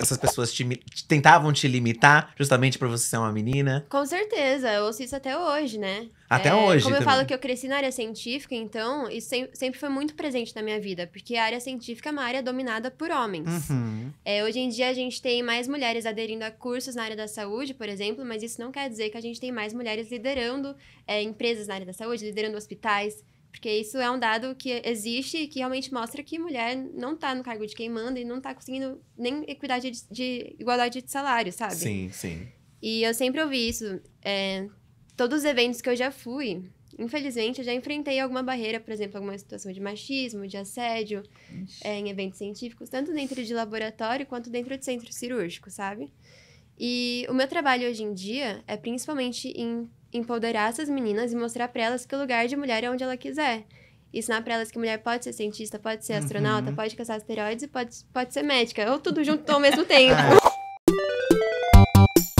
essas pessoas te, te, tentavam te limitar justamente por você ser uma menina? Com certeza, eu ouço isso até hoje, né? Até é, hoje. Como também. eu falo que eu cresci na área científica, então isso sempre foi muito presente na minha vida, porque a área científica é uma área dominada por homens. Uhum. É, hoje em dia a gente tem mais mulheres aderindo a cursos na área da saúde, por exemplo, mas isso não quer dizer que a gente tem mais mulheres liderando é, empresas na área da saúde, liderando hospitais. Porque isso é um dado que existe e que realmente mostra que mulher não está no cargo de quem manda e não está conseguindo nem equidade de, de, igualdade de salário, sabe? Sim, sim. E eu sempre ouvi isso. É, todos os eventos que eu já fui, infelizmente, eu já enfrentei alguma barreira, por exemplo, alguma situação de machismo, de assédio, é, em eventos científicos, tanto dentro de laboratório quanto dentro de centro cirúrgico, sabe? E o meu trabalho hoje em dia é principalmente em empoderar essas meninas e mostrar para elas que o lugar de mulher é onde ela quiser. Ensinar para elas que mulher pode ser cientista, pode ser astronauta, uhum. pode caçar asteroides e pode, pode ser médica. Ou tudo junto ao mesmo tempo. É.